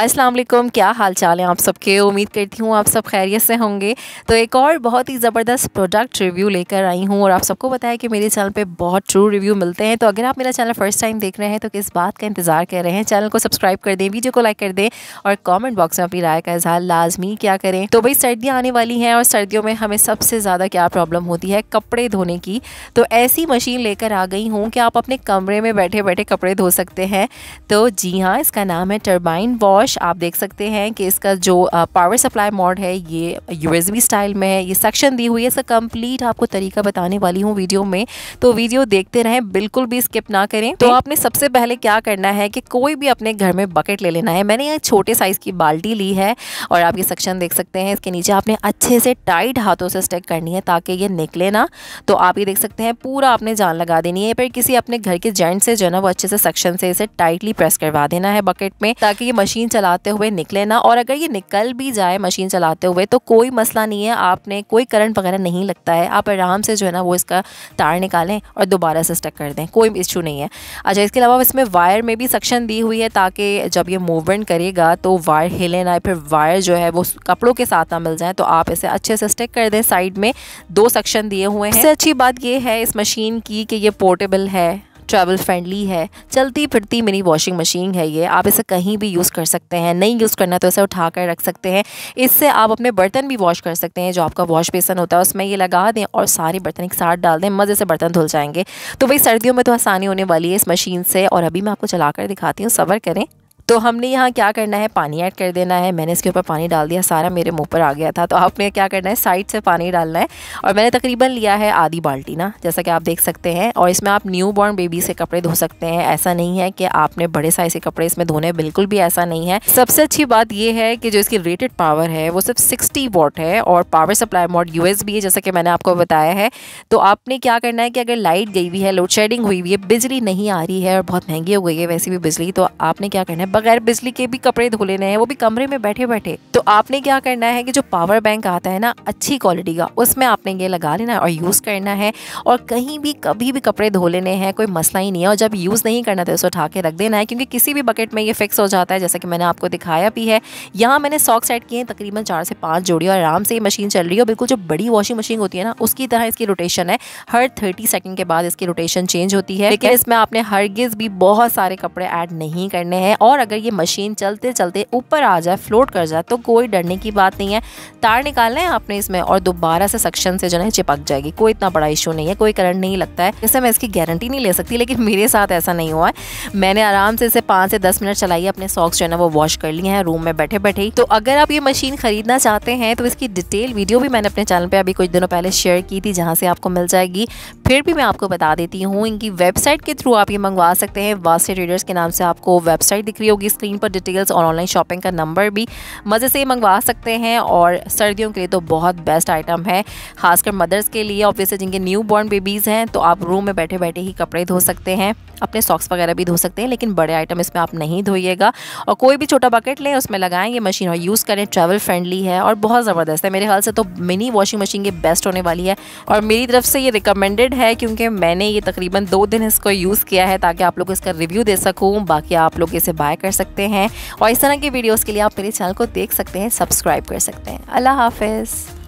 अस्सलाम वालेकुम क्या हाल चाल है आप सबके उम्मीद करती हूँ आप सब खैरियत से होंगे तो एक और बहुत ही ज़बरदस्त प्रोडक्ट रिव्यू लेकर आई हूँ और आप सबको पता है कि मेरे चैनल पे बहुत ट्रू रिव्यू मिलते हैं तो अगर आप मेरा चैनल फर्स्ट टाइम देख रहे हैं तो किस बात का इंतज़ार कर रहे हैं चैनल को सब्सक्राइब कर दें वीडियो को लाइक कर दें और कॉमेंट बॉक्स में अपनी राय का इजहार लाजमी क्या करें तो भाई सर्दियाँ आने वाली हैं और सर्दियों में हमें सबसे ज़्यादा क्या प्रॉब्लम होती है कपड़े धोने की तो ऐसी मशीन लेकर आ गई हूँ कि आप अपने कमरे में बैठे बैठे कपड़े धो सकते हैं तो जी हाँ इसका नाम है टर्बाइन वॉश फ्लैश आप देख सकते हैं कि इसका जो पावर सप्लाई मॉड है ये यूएसबी स्टाइल में है ये सेक्शन दी हुई है इसका कंप्लीट आपको तरीका बताने वाली हूँ वीडियो में तो वीडियो देखते रहें बिल्कुल भी स्किप ना करें तो आपने सबसे पहले क्या करना है कि कोई भी अपने घर में बकेट ले लेना है मैंने यहाँ छोटे साइज़ की बाल्टी ली है और आप ये सेक्शन देख सकते हैं इसके नीचे आपने अच्छे से टाइट हाथों से स्टेक करनी है ताकि ये निकले ना तो आप ये देख सकते हैं पूरा आपने जान लगा देनी है पर किसी अपने घर के जेंट से जो है ना वो अच्छे से सेक्शन से इसे टाइटली प्रेस करवा देना है बकेट में ताकि ये मशीन चलाते हुए निकले ना और अगर ये निकल भी जाए मशीन चलाते हुए तो कोई मसला नहीं है आपने कोई करंट वगैरह नहीं लगता है आप आराम से जो है ना वो इसका तार निकालें और दोबारा से स्टक कर दें कोई इशू नहीं है अच्छा इसके अलावा इसमें वायर में भी सक्शन दी हुई है ताकि जब ये मूवमेंट करेगा तो वायर हिले ना फिर वायर जो है वो कपड़ों के साथ ना मिल जाए तो आप इसे अच्छे से स्टेक कर दें साइड में दो सेक्शन दिए हुए हैं सबसे अच्छी बात यह है इस मशीन की कि ये पोर्टेबल है ट्रैवल फ्रेंडली है चलती फिरती मेरी वॉशिंग मशीन है ये आप इसे कहीं भी यूज़ कर सकते हैं नहीं यूज़ करना तो इसे उठा कर रख सकते हैं इससे आप अपने बर्तन भी वॉश कर सकते हैं जो आपका वॉश बेसन होता है उसमें ये लगा दें और सारे बर्तन एक साथ डाल दें मज़े से बर्तन धुल जाएंगे तो भाई सर्दियों में तो आसानी होने वाली है इस मशीन से और अभी मैं आपको चला कर दिखाती हूँ सबर करें तो हमने यहाँ क्या करना है पानी ऐड कर देना है मैंने इसके ऊपर पानी डाल दिया सारा मेरे मुँह पर आ गया था तो आपने क्या करना है साइड से पानी डालना है और मैंने तकरीबन लिया है आधी बाल्टी ना जैसा कि आप देख सकते हैं और इसमें आप न्यू बॉर्न बेबी से कपड़े धो सकते हैं ऐसा नहीं है कि आपने बड़े साइज के कपड़े इसमें धोने बिल्कुल भी ऐसा नहीं है सबसे अच्छी बात यह है कि जो इसकी रेटेड पावर है वो सिर्फ सिक्सटी वॉट है और पावर सप्लाई मॉड यूएस है जैसा कि मैंने आपको बताया है तो आपने क्या करना है कि अगर लाइट गई हुई है लोड शेडिंग हुई हुई है बिजली नहीं आ रही है और बहुत महंगी हो गई है वैसे भी बिजली तो आपने क्या करना है बगैर बिजली के भी कपड़े धो लेने हैं वो भी कमरे में बैठे बैठे तो आपने क्या करना है कि जो पावर बैंक आता है ना अच्छी क्वालिटी का उसमें आपने ये लगा लेना है और यूज़ करना है और कहीं भी कभी भी कपड़े धो लेने हैं कोई मसला ही नहीं है और जब यूज़ नहीं करना तो उसे उठा के रख देना है क्योंकि किसी भी बकेट में ये फिक्स हो जाता है जैसा कि मैंने आपको दिखाया भी है यहाँ मैंने सॉक्स एड किए हैं तकरीबन चार से पाँच जोड़ी और आराम से ये मशीन चल रही है और बिल्कुल जो बड़ी वॉशिंग मशीन होती है ना उसकी तरह इसकी रोटेशन है हर थर्टी सेकेंड के बाद इसकी रोटेशन चेंज होती है लेकिन इसमें आपने गिज़ भी बहुत सारे कपड़े ऐड नहीं करने हैं और अगर ये मशीन चलते चलते ऊपर आ जाए फ्लोट कर जाए तो कोई डरने की बात नहीं है तार निकालना है आपने इसमें और दोबारा से सक्शन से जो है चिपक जाएगी कोई इतना बड़ा इशू नहीं है कोई करंट नहीं लगता है जैसे मैं इसकी गारंटी नहीं ले सकती लेकिन मेरे साथ ऐसा नहीं हुआ है मैंने आराम से इसे पाँच से दस मिनट चलाई अपने सॉक्स जो है ना वो वॉश कर लिए हैं रूम में बैठे बैठे ही तो अगर आप ये मशीन खरीदना चाहते हैं तो इसकी डिटेल वीडियो भी मैंने अपने चैनल पर अभी कुछ दिनों पहले शेयर की थी जहाँ से आपको मिल जाएगी फिर भी मैं आपको बता देती हूँ इनकी वेबसाइट के थ्रू आप ये मंगवा सकते हैं वास्ते ट्रेडर्स के नाम से आपको वेबसाइट दिख रही होगी होगी स्क्रीन पर डिटेल्स और ऑनलाइन शॉपिंग का नंबर भी मज़े से मंगवा सकते हैं और सर्दियों के लिए तो बहुत बेस्ट आइटम है खासकर मदर्स के लिए ऑफिस जिनके न्यू बॉर्न बेबीज़ हैं तो आप रूम में बैठे बैठे ही कपड़े धो सकते हैं अपने सॉक्स वगैरह भी धो सकते हैं लेकिन बड़े आइटम इसमें आप नहीं धोइएगा और कोई भी छोटा बकेट लें उसमें लगाएं ये मशीन और यूज़ करें ट्रैवल फ्रेंडली है और बहुत ज़बरदस्त है मेरे ख्याल से तो मिनी वॉशिंग मशीन ये बेस्ट होने वाली है और मेरी तरफ से ये रिकमेंडेड है क्योंकि मैंने ये तकरीबन दो दिन इसको यूज़ किया है ताकि आप लोग इसका रिव्यू दे सकूँ बाकी आप लोग इसे बाय कर सकते हैं और इस तरह के वीडियोज़ के लिए आप मेरे चैनल को देख सकते हैं सब्सक्राइब कर सकते हैं अल्लाह हाफिज़